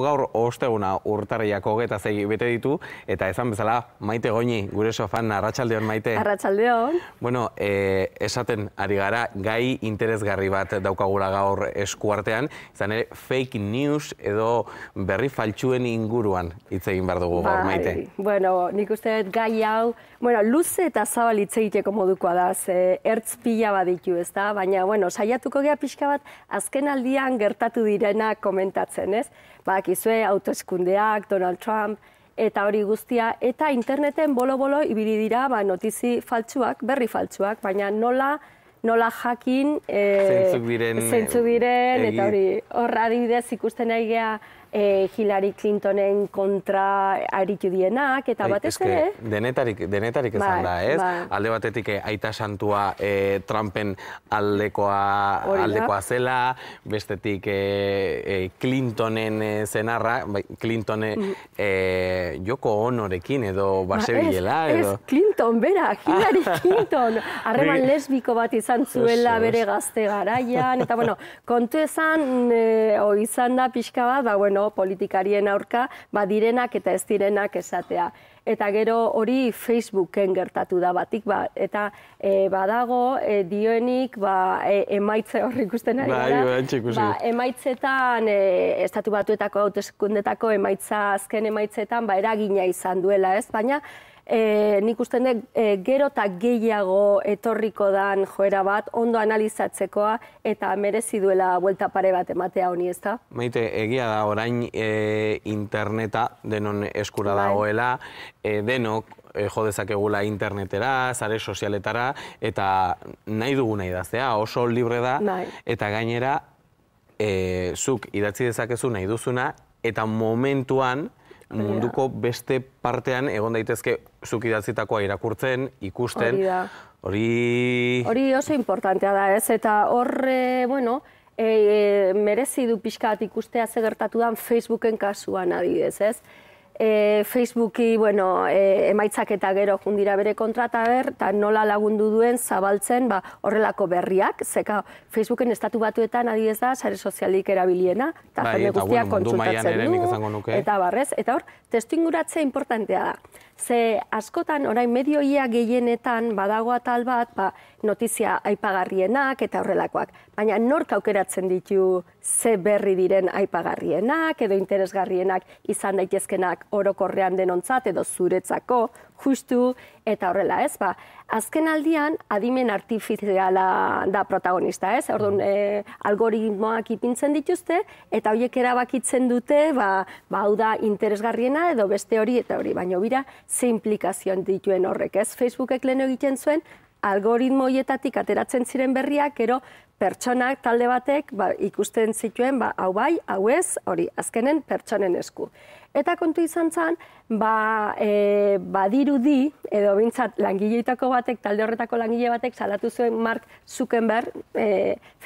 gaur osteguna urtarriak hogeta zei bete ditu, eta ezan bezala maite goini, gure sofan, arratsalde hon maite. Arratxalde hon. Bueno, eh, esaten ari gara, gai interesgarri bat daukagura gaur eskuartean, izan ere fake news edo berri faltsuen inguruan hitz egin behar dugu gaur bai, maite. Bueno, nik uste gai hau, bueno, luze eta zabal hitz egiteko modukoa da, ze ertz pila bat ditu, ez da? Baina, bueno, saiatuko gea pixka bat, azken aldian gertatu direna komentatzen, ez? bakizue, autoskundeak, Donald Trump, eta hori guztia, eta interneten bolo-bolo ibili dira ba, notizi faltsuak, berri faltsuak, baina nola, nola jakin, e, eh, zentzuk diren, diren eta hori, horra adibidez ikusten nahi e, Hillary Clintonen kontra aritu dienak, eta bat eh? Denetarik, denetarik esan bai, da, ez? Bai. Alde batetik, eh, aita santua eh, Trumpen aldekoa, aldekoa zela, bestetik eh, eh, Clintonen eh, zenarra, bai, Clintone mm. eh, joko honorekin edo base edo... Ez, Clinton, bera, Hillary Clinton! Arreman lesbiko bat izan zuela, bere gazte garaian, eta bueno, kontu esan, eh, o izan da pixka bat, ba, bueno, politikarien aurka badirenak eta ez direnak esatea. Eta gero hori Facebooken gertatu da batik ba. eta e, badago e, dioenik ba e, emaitze hor ikusten ari da. Bai, ba, ba, emaitzetan e, estatu batuetako hauteskundetako emaitza azken emaitzetan ba eragina izan duela, ez? Baina e, nik uste e, gero eta gehiago etorriko dan joera bat, ondo analizatzekoa, eta merezi duela buelta pare bat ematea honi ez da? Maite, egia da, orain e, interneta denon eskura bai. dagoela, e, denok e, jo dezakegula internetera, zare sozialetara, eta nahi dugu nahi oso libre da, bai. eta gainera, e, zuk idatzi dezakezu nahi duzuna, eta momentuan, munduko beste partean egon daitezke zuk irakurtzen, ikusten. Hori Hori oso importantea da, ez? Eta horre, bueno, eh, eh, merezi du pixkaat ikustea zegertatu dan Facebooken kasuan adidez, ez? e, Facebooki bueno, e, emaitzak eta gero jundira bere kontrata ber, eta nola lagundu duen zabaltzen ba, horrelako berriak. Zeka Facebooken estatu batuetan adidez da, sare sozialik erabiliena, eta bai, jende guztiak kontsultatzen du, eta barrez. Eta hor, testu inguratzea importantea da. Ze askotan, orain medioia gehienetan badagoa tal bat, ba, notizia aipagarrienak eta horrelakoak. Baina nork aukeratzen ditu ze berri diren aipagarrienak edo interesgarrienak izan daitezkenak orokorrean denontzat edo zuretzako, justu eta horrela, ez? Ba, azken aldian adimen artifiziala da protagonista, ez? Orduan, e, algoritmoak ipintzen dituzte eta hoiek erabakitzen dute, ba, ba hau da interesgarriena edo beste hori eta hori, baino bira ze implikazioan dituen horrek, ez? Facebookek lehen egiten zuen algoritmo hoietatik ateratzen ziren berriak, gero pertsonak talde batek ba, ikusten zituen, ba, hau bai, hau ez, hori, azkenen pertsonen esku. Eta kontu izan zen, ba, e, badiru di, edo bintzat langileitako batek, talde horretako langile batek, salatu zuen Mark Zuckerberg e,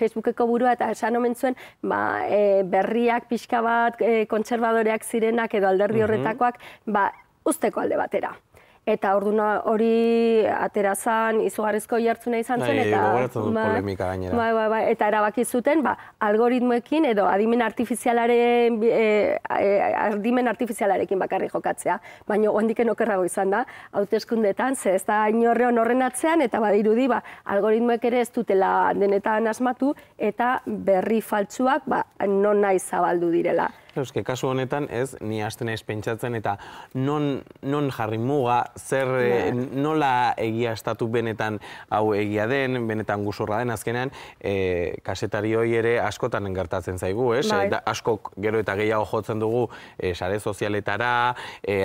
Facebookeko burua, eta esan omen zuen, ba, e, berriak, pixka bat, e, kontserbadoreak zirenak, edo alderdi mhm. horretakoak, ba, usteko alde batera. Eta ordu hori aterazan izugarrizko jartzuna izan zen. Bai, eta, ba, bai, bai, bai, eta erabaki zuten ba, algoritmoekin edo adimen artifizialaren e, e, adimen artifizialarekin bakarri jokatzea. Baina ondiken okerrago izan da, hautezkundetan, ze ez da inorreon horren atzean, eta badirudi ba, algoritmoek ere ez dutela denetan asmatu, eta berri faltsuak ba, non nahi zabaldu direla. Euske, kasu honetan, ez, ni hasten ez pentsatzen, eta non jarri muga, zer eh, bai. nola egia estatu benetan hau egia den, benetan guzurra den azkenean, eh, kasetari ere askotan gertatzen zaigu, ez? Bai. Askok gero eta gehiago jotzen dugu eh, sare sozialetara,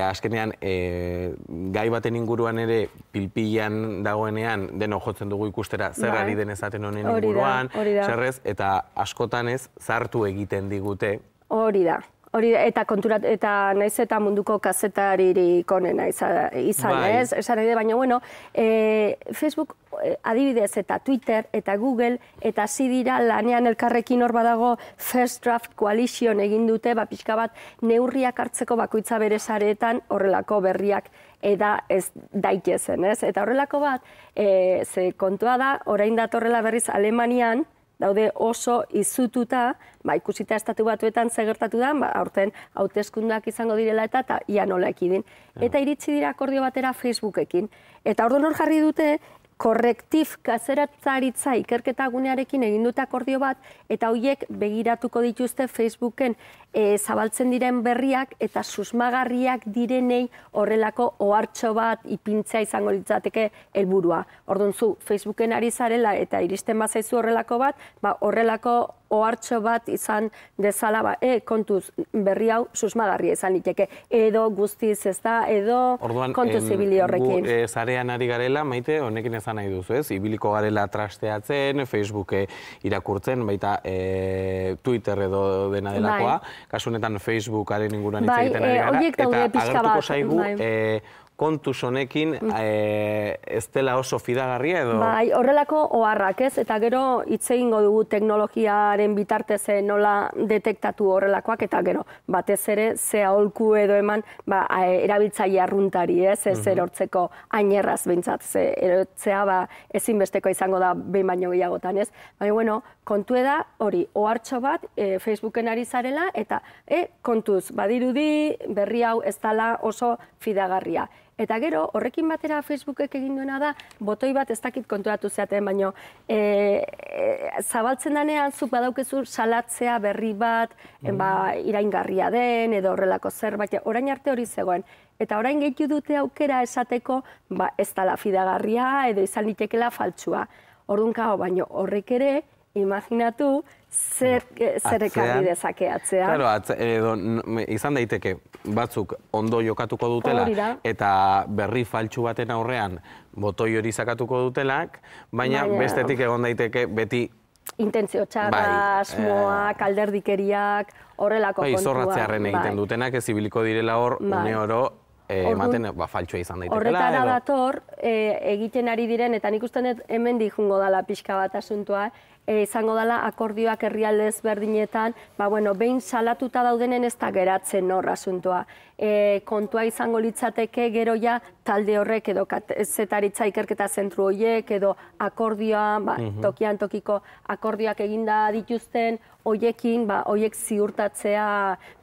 azkenean, gai baten inguruan ere, pilpilian dagoenean, deno jotzen dugu ikustera zer bai. ari den ezaten honen inguruan, zerrez, eta askotan ez, zartu egiten digute, Hori da. Hori da, eta konturat, eta naiz eta munduko kazetaririk onena izan, bai. ez? Esan nahi baina, bueno, e, Facebook eh, adibidez eta Twitter eta Google eta hasi dira lanean elkarrekin hor badago First Draft Coalition egin dute, ba pixka bat neurriak hartzeko bakoitza bere sareetan horrelako berriak eta ez daitezen, ez? Eta horrelako bat, e, ze kontua da, orain datorrela berriz Alemanian, daude oso izututa, ba, ikusita estatu batuetan zegertatu da, ba, aurten hautezkundak izango direla eta ta, ia nola ekidin. Eta iritsi dira akordio batera Facebookekin. Eta orduan nor jarri dute, korrektif kazeratzaritza ikerketa gunearekin egin dut akordio bat, eta hoiek begiratuko dituzte Facebooken eh, zabaltzen diren berriak eta susmagarriak direnei horrelako ohartxo bat ipintzea izango litzateke helburua. Orduan zu, Facebooken ari zarela eta iristen bazaizu horrelako bat, ba, horrelako oartxo bat izan dezala, ba, e, kontuz berri hau susmagarria izan liteke, edo guztiz ez da, edo Orduan, kontuz ibili horrekin. Orduan, e, zarean ari garela, maite, honekin ezan nahi duzu ez, ibiliko garela trasteatzen, Facebook irakurtzen, baita e, Twitter edo dena delakoa, bai. kasunetan Facebookaren inguruan bai, itzaketan ari eh, gara, e, eta agertuko zaigu, bai kontuz honekin mm. eh, ez dela oso fidagarria edo? Bai, horrelako oharrak ez, eta gero hitz godu dugu teknologiaren bitartez eh, nola detektatu horrelakoak, eta gero batez ere ze aholku edo eman ba, eh, erabiltzaia arruntari ez, ez mhm. erortzeko ainerraz bintzat, ze erotzea ba ezinbesteko izango da behin baino gehiagotan, ez. Baina, bueno, kontu da hori ohartxo bat Facebooken ari zarela eta kontuz badirudi berri hau ez dela oso fidagarria. Eta gero, horrekin batera Facebookek egin duena da, botoi bat ez dakit konturatu zeaten, baino, e, e zabaltzen danean, zuk badaukezu salatzea berri bat, ba, mm. iraingarria den, edo horrelako zerbait, orain arte hori zegoen. Eta orain gehitu dute aukera esateko, ba, ez la fidagarria, edo izan litekela faltsua. Orduan baino, horrek ere, imaginatu zer eh, zer ekarri dezake atzea. Claro, edo, izan daiteke batzuk ondo jokatuko dutela eta berri faltxu baten aurrean botoi hori sakatuko dutelak, baina bestetik egon daiteke beti Intentzio txarra, bai, asmoa, e... Eh. kalderdikeriak, horrelako bai, kontua. Zorratzearen egiten bai. dutenak, ez zibiliko direla hor, bai. une oro, Eh, ematen ba izan Horretara dator eh egiten ari diren eta nik dut hemen jungo dala pixka bat asuntua eh, izango dala akordioak herrialde berdinetan, ba bueno, behin salatuta daudenen ez da geratzen hor asuntua. Eh kontua izango litzateke gero ja talde horrek edo zetaritza ikerketa zentru horiek edo akordioan, ba, mhm. tokian tokiko akordioak eginda dituzten, hoiekin ba, horiek ziurtatzea,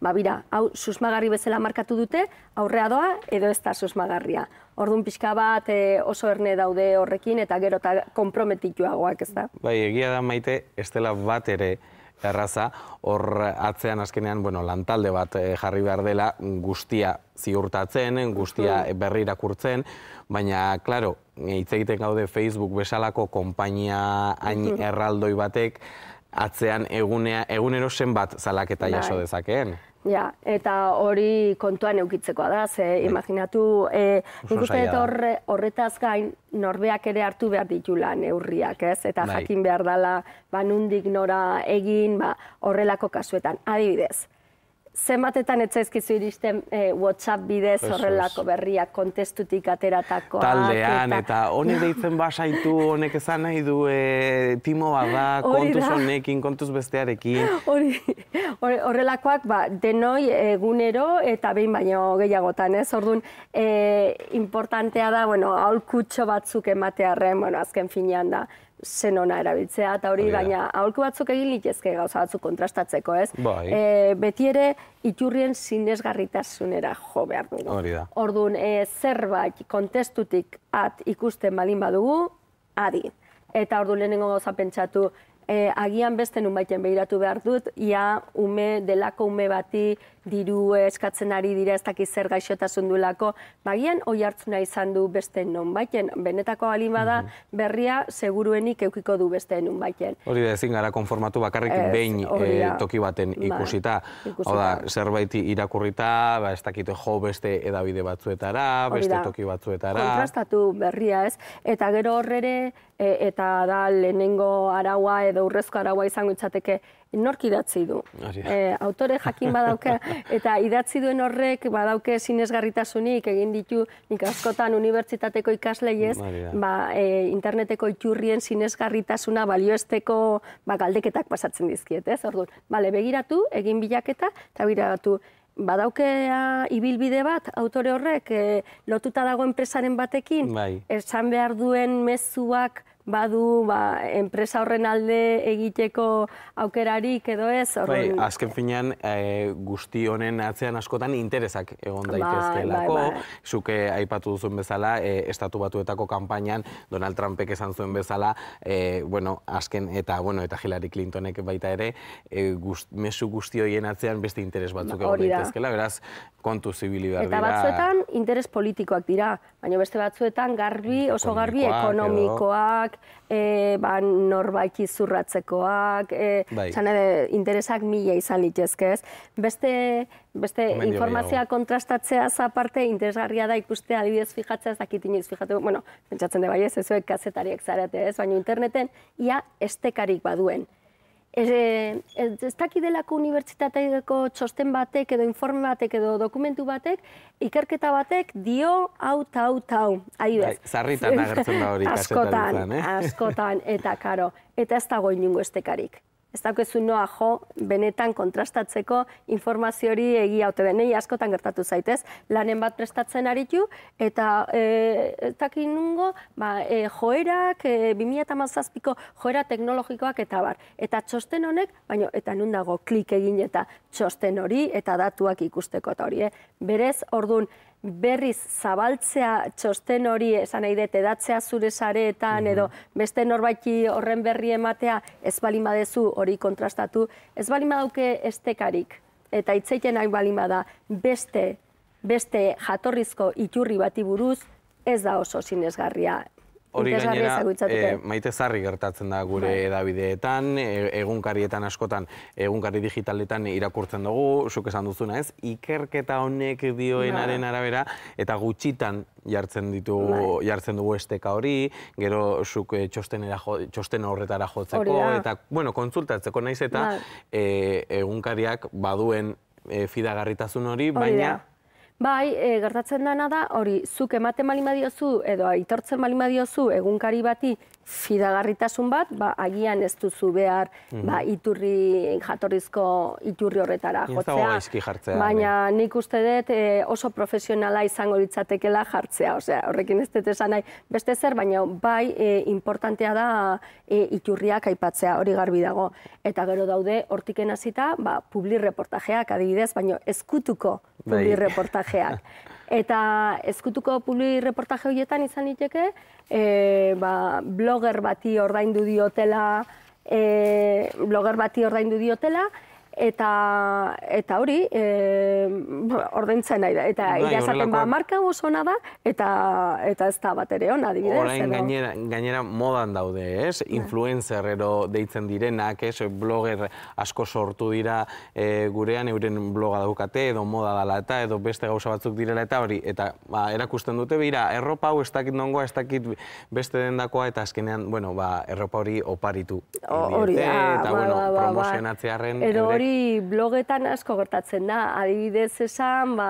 ba, bira, hau susmagarri bezala markatu dute, aurrea doa edo ez da susmagarria. Orduan pixka bat e, oso erne daude horrekin eta gero eta komprometituagoak ez da. Bai, egia da maite, ez dela bat ere, erraza, hor atzean azkenean, bueno, lantalde bat eh, jarri behar dela, guztia ziurtatzen, guztia berri irakurtzen, baina, klaro, hitz egiten gaude Facebook besalako konpainia hain erraldoi batek, atzean egunea, egunero zen bat zalaketa bai. jaso dezakeen. Ja, eta hori kontuan eukitzeko da, ze bai. imaginatu, e, nik uste horretaz gain norbeak ere hartu behar ditulan neurriak, eurriak, ez? Eta bai. jakin behar dala, ba nundik nora egin, ba horrelako kasuetan, adibidez. Zenbatetan ez zaizkizu iristen e, WhatsApp bidez horrelako berriak, kontestutik ateratakoa. Taldean, eta hone deitzen basaitu, honek esan nahi du e, timo da, kontuz honekin, kontuz bestearekin. Horrelakoak ba, denoi egunero eta behin baino gehiagotan, ez? ordun eh, importantea da, bueno, aholkutxo batzuk ematearen, bueno, azken finean da, zen erabiltzea, eta hori, baina aholku batzuk egin litezke gauza batzuk kontrastatzeko, ez? Bai. Eh, beti ere, iturrien garritasunera jo behar dugu. Hori da. Orduan, eh, zerbait kontestutik at ikusten balin badugu, adi. Eta ordu lehenengo gauza pentsatu, eh, agian beste nunbaiten behiratu behar dut, ia ume, delako ume bati, diru eskatzen ari dira ez dakiz zer gaixotasun dulako, bagian oi hartzuna izan du beste nonbaiten, benetako alin bada mhm. berria seguruenik eukiko du beste nonbaiten. Hori da, ezin gara konformatu bakarrik ez, behin eh, toki baten bai, ikusita, ba, Oda, zerbait irakurrita, ba, ez dakite jo beste edabide batzuetara, beste toki batzuetara. Kontrastatu berria ez, eta gero horrere, e, eta da lehenengo araua edo urrezko araua izango itzateke, nork idatzi du. E, autore jakin badauke, eta idatzi duen horrek badauke sinesgarritasunik egin ditu nik askotan unibertsitateko ikasleiez, mm, ba, e, interneteko iturrien sinesgarritasuna balioesteko ba, galdeketak pasatzen dizkiet, ez? Orduan, bale, begiratu, egin bilaketa, eta begiratu, badaukea ah, ibilbide bat autore horrek eh, lotuta dago enpresaren batekin bai. esan behar duen mezuak badu ba, enpresa horren alde egiteko aukerarik edo ez. Bai, horren... Bai, azken finean e, guzti honen atzean askotan interesak egon bai, daitezkelako. Bai, bai, bai. Zuke eh, aipatu duzun bezala, e, estatu batuetako kanpainan Donald Trumpek esan zuen bezala, e, bueno, azken eta, bueno, eta Hillary Clintonek baita ere, e, guzt, mesu guzti horien atzean beste interes batzuk ba, egon daitezkela, beraz, kontu zibili Eta batzuetan interes politikoak dira, baina beste batzuetan garbi, oso garbi ekonomikoak, e, ba, norbait izurratzekoak, e, bai. interesak mila izan litzezke ez. Beste, beste informazioa kontrastatzea aparte interesgarria da ikuste adibidez fijatzea, ez dakit inoiz fijatu, bueno, pentsatzen de bai ez, ez kazetariek zarete ez, baina interneten ia estekarik baduen. Ez, ez, ez dakidelako unibertsitateko txosten batek edo informe edo dokumentu batek, ikerketa batek dio hau ta hau ta hau. zarritan agertzen da hori askotan, Eh? Askotan, eta karo. Eta ez dago inungo estekarik ez daukezu noa jo, benetan kontrastatzeko informazio hori egia haute den, nahi askotan gertatu zaitez, lanen bat prestatzen aritu, eta eta kinungo, ba, e, joerak, e, 2008ko joera teknologikoak eta bar, eta txosten honek, baino, eta nun dago klik egin eta txosten hori eta datuak ikusteko eta hori. Eh, berez, orduan, berriz zabaltzea txosten hori esan nahi dut edatzea zure sareetan edo mhm. beste norbaiti horren berri ematea ez balin duzu hori kontrastatu, ez balin ez estekarik eta itzeiten nahi balin bada beste, jatorrizko iturri bati buruz ez da oso zinezgarria. Hori gainera, e, maite zarri gertatzen da gure bai. edabideetan, e, egunkarietan askotan, egunkari digitaletan irakurtzen dugu, zuk esan duzuna ez, ikerketa honek dioenaren bai. arabera, eta gutxitan jartzen ditu bai. jartzen dugu esteka hori, gero zuk eh, txostenera, txosten horretara jotzeko, eta bueno, kontzultatzeko naiz eta bai. eh, egunkariak baduen, fidagarritasun hori, baina Bai, e, gertatzen dena da, hori, zuk ematen bali diozu edo aitortzen bali diozu egunkari bati fidagarritasun bat, ba, agian ez duzu behar mhm. ba, iturri jatorrizko iturri horretara jotzea. Baina bai. nik uste dut e, oso profesionala izango litzatekela jartzea. Osea, horrekin ez dut esan nahi beste zer, baina bai e, eh, importantea da e, iturriak aipatzea hori garbi dago. Eta gero daude hortiken hasita ba, adibidez, baina eskutuko bai. publirreportajeak. Eta ezkutuko publi reportaje horietan izan diteke, e, eh, ba, blogger bati ordaindu diotela, e, blogger bati ordaindu diotela, eta eta hori e, ordaintzen nahi da eta irazaten bai, ba marka oso ona da eta eta ez da bat ere ona adibidez orain gainera gainera modan daude ez bai. influencer ero deitzen direnak ez blogger asko sortu dira e, gurean euren bloga daukate edo moda dala eta edo beste gauza batzuk direla eta hori eta ba, erakusten dute bira erropa hau ez dakit nongoa ez dakit beste dendakoa eta azkenean bueno ba erropa hori oparitu hori eta ba, bueno ba, ba, ba hori blogetan asko gertatzen da, adibidez esan, ba,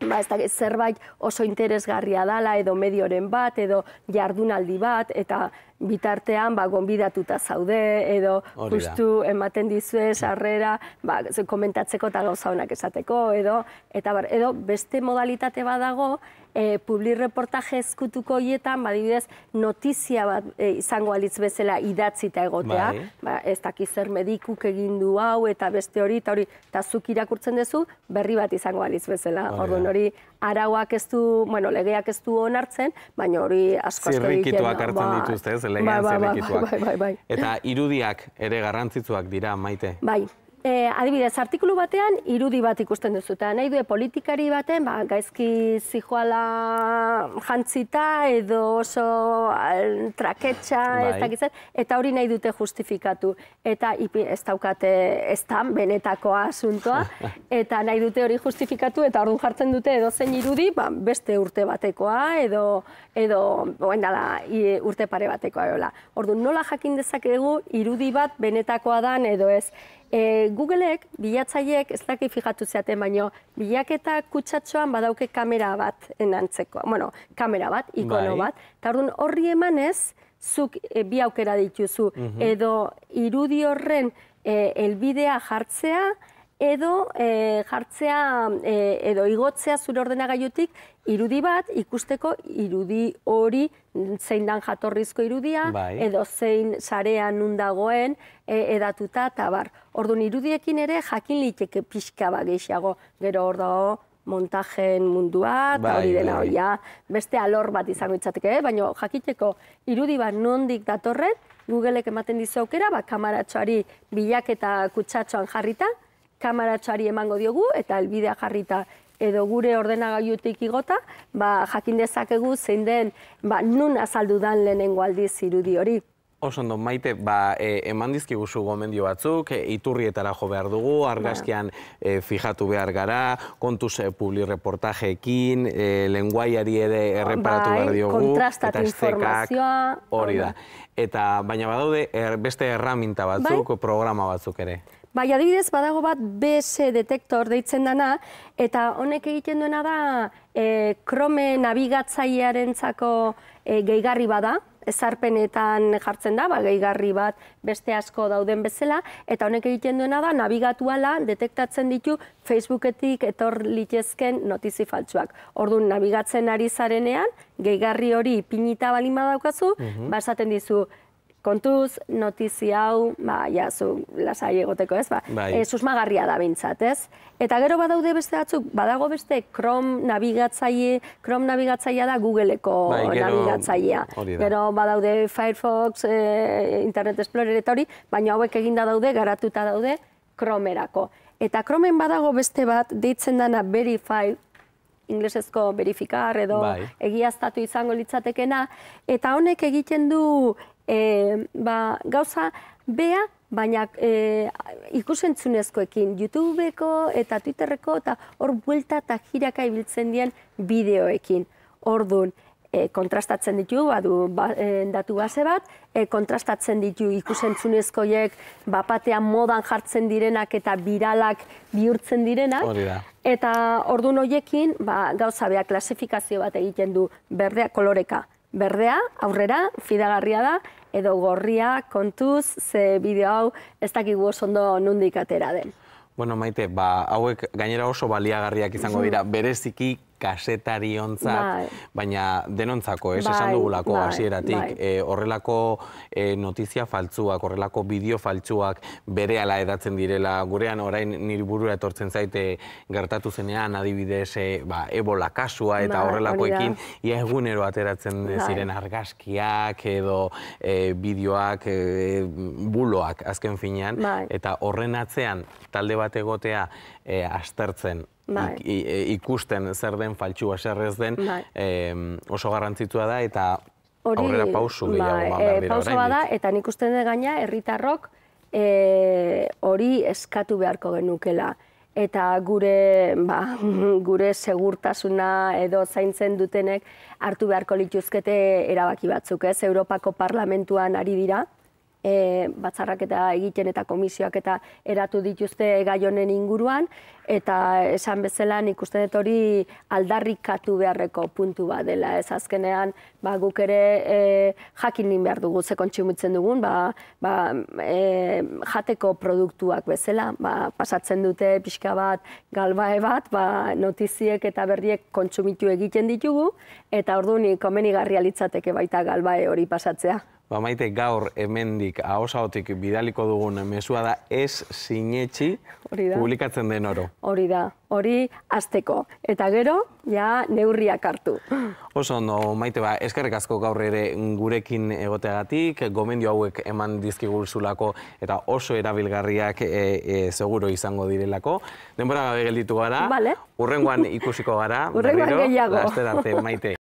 ba, ez da, zerbait oso interesgarria dala, edo medioren bat, edo jardunaldi bat, eta bitartean, ba, gonbidatuta zaude, edo justu ematen dizue, sarrera, ba, komentatzeko eta gauza esateko, edo, eta edo beste modalitate badago, e, publik reportaje eskutuko hietan, badibidez, notizia bat e, izango alitz bezala idatzi egotea, bai. ba, ez dakiz zer medikuk egin du hau eta beste hori, eta hori, eta zuk irakurtzen duzu berri bat izango alitz bezala. Orduan hori, arauak ez du, bueno, legeak ez du onartzen, baina hori asko asko egiten. Zirrikituak hartzen ba, dituzte, ez, legean ba, ba, ba zirrikituak. Bai, bai, eta irudiak ere garrantzitsuak dira, maite? Bai, eh, adibidez, artikulu batean irudi bat ikusten duzu, eta nahi du politikari baten, ba, gaizki zijoala jantzita, edo oso traketxa, ez bai. eta hori nahi dute justifikatu. Eta ez daukate ez da, benetakoa asuntoa, eta nahi dute hori justifikatu, eta ordun jartzen dute edo irudi, ba, beste urte batekoa, edo, edo urte pare batekoa. Eola. Ordu, nola jakin dezakegu irudi bat benetakoa dan, edo ez, e, Googleek bilatzaileek ez dakit fijatu zeaten baino bilaketa kutsatxoan badauke kamera bat enantzeko. Bueno, kamera bat, ikono bai. bat. Ta horri emanez zuk e, bi aukera dituzu mhm. edo irudi horren e, elbidea jartzea edo e, jartzea e, edo igotzea zure ordenagailutik irudi bat ikusteko irudi hori zein dan jatorrizko irudia bai. edo zein sarean nun dagoen e, edatuta eta bar. Orduan irudiekin ere jakin liteke pixka bat gehiago gero hor dago montajen mundua, bai, hori dena bai. beste alor bat izango itzateke, eh? baina jakiteko irudi bat nondik datorren, Googleek ematen dizu aukera, ba, kamaratxoari bilaketa kutsatxoan jarrita, kamaratxari emango diogu, eta elbidea jarrita edo gure ordenagaiutik igota, ba, jakin dezakegu zein den, ba, nun azaldu dan lehenengo aldiz irudi hori. Osondo, maite, ba, e, eman gomendio batzuk, e, iturrietara jo behar dugu, ba. argazkian e, fijatu behar gara, kontuz e, publi e, ere erreparatu behar bai, diogu, eta estekak hori da. Eta, baina badaude, er, beste erraminta batzuk, bai. programa batzuk ere. Bai, adibidez, badago bat BS detektor deitzen dana, eta honek egiten duena da, e, krome nabigatzailearen zako e, geigarri bada, ezarpenetan jartzen da, ba, geigarri bat beste asko dauden bezala, eta honek egiten duena da, nabigatuala detektatzen ditu Facebooketik etor litezken notizi faltzuak. Orduan, nabigatzen ari zarenean, geigarri hori pinita balin badaukazu, mm -hmm. ba, dizu, kontuz, notizi hau, ba, ja, zu, lasai egoteko ez, ba, bai. Eh, susmagarria da bintzat, ez? Eta gero badaude beste atzuk, badago beste Chrome nabigatzaile, Chrome nabigatzaia da Googleeko bai, nabigatzaia. Gero badaude Firefox, eh, Internet Explorer eta hori, baina hauek eginda daude, garatuta daude, Chromerako. Eta Chromeen badago beste bat, deitzen dana Verify, inglesezko berifikar edo bai. egiaztatu izango litzatekena, eta honek egiten du e, ba, gauza bea, baina e, ikusentzunezkoekin YouTubeko eta Twitterreko eta hor buelta eta jiraka ibiltzen dien bideoekin. Orduan, e, kontrastatzen ditu, badu ba, e, datu base bat, e, kontrastatzen ditu ikusentzunezkoiek bapatean modan jartzen direnak eta biralak bihurtzen direnak. Hori da. Eta Ordun hoiekin, ba, gauza bea, klasifikazio bat egiten du berdea koloreka berdea, aurrera, fidagarria da, edo gorria, kontuz, ze bideo hau, ez dakigu oso ondo nundik atera den. Bueno, maite, ba, hauek gainera oso baliagarriak izango dira, hmm. bereziki kasetariontzat, bai. baina denontzako, ez bai, esan dugulako bai, hasieratik eh, horrelako eh, notizia faltzuak, horrelako bideo faltzuak berehala edatzen direla, gurean orain nire burura etortzen zaite gertatu zenean adibidez eh, ba, ebola kasua eta horrelako ekin ia egunero ateratzen ziren argazkiak edo bideoak buloak azken finean, eta horren atzean talde bat egotea astertzen Bai. E, ikusten zer den faltxua serrez den bai. oso garrantzitua da eta aurrera pausu gehiago bai, man berdira eh, da Pausu bada eta nik ustean dut gaina erritarrok eh, hori eskatu beharko genukela. Eta ba, gure segurtasuna edo zaintzen dutenek hartu beharko lituzkete erabaki batzuk ez. Europako parlamentuan ari dira, e, batzarrak eta egiten eta komisioak eta eratu dituzte gai honen inguruan, eta esan bezala nik uste dut hori aldarrikatu beharreko puntu bat dela. Ez azkenean, ba, guk ere e, jakin nin behar dugu, ze kontsumitzen dugun, ba, ba, e, jateko produktuak bezala, ba, pasatzen dute pixka bat galbae bat, ba, notiziek eta berriek kontsumitu egiten ditugu, eta ordu ni litzateke baita galbae hori pasatzea ba, maite gaur hemendik ahosaotik bidaliko dugun mezua da ez sinetxi publikatzen den oro. Hori da, hori azteko. Eta gero, ja, neurriak hartu. Oso ondo, maite ba, eskerrik asko gaur ere gurekin egoteagatik, gomendio hauek eman dizkigulzulako eta oso erabilgarriak e, e, seguro izango direlako. Denbora gabe gelditu gara, vale. urrengoan ikusiko gara, urrengoan gehiago. maite.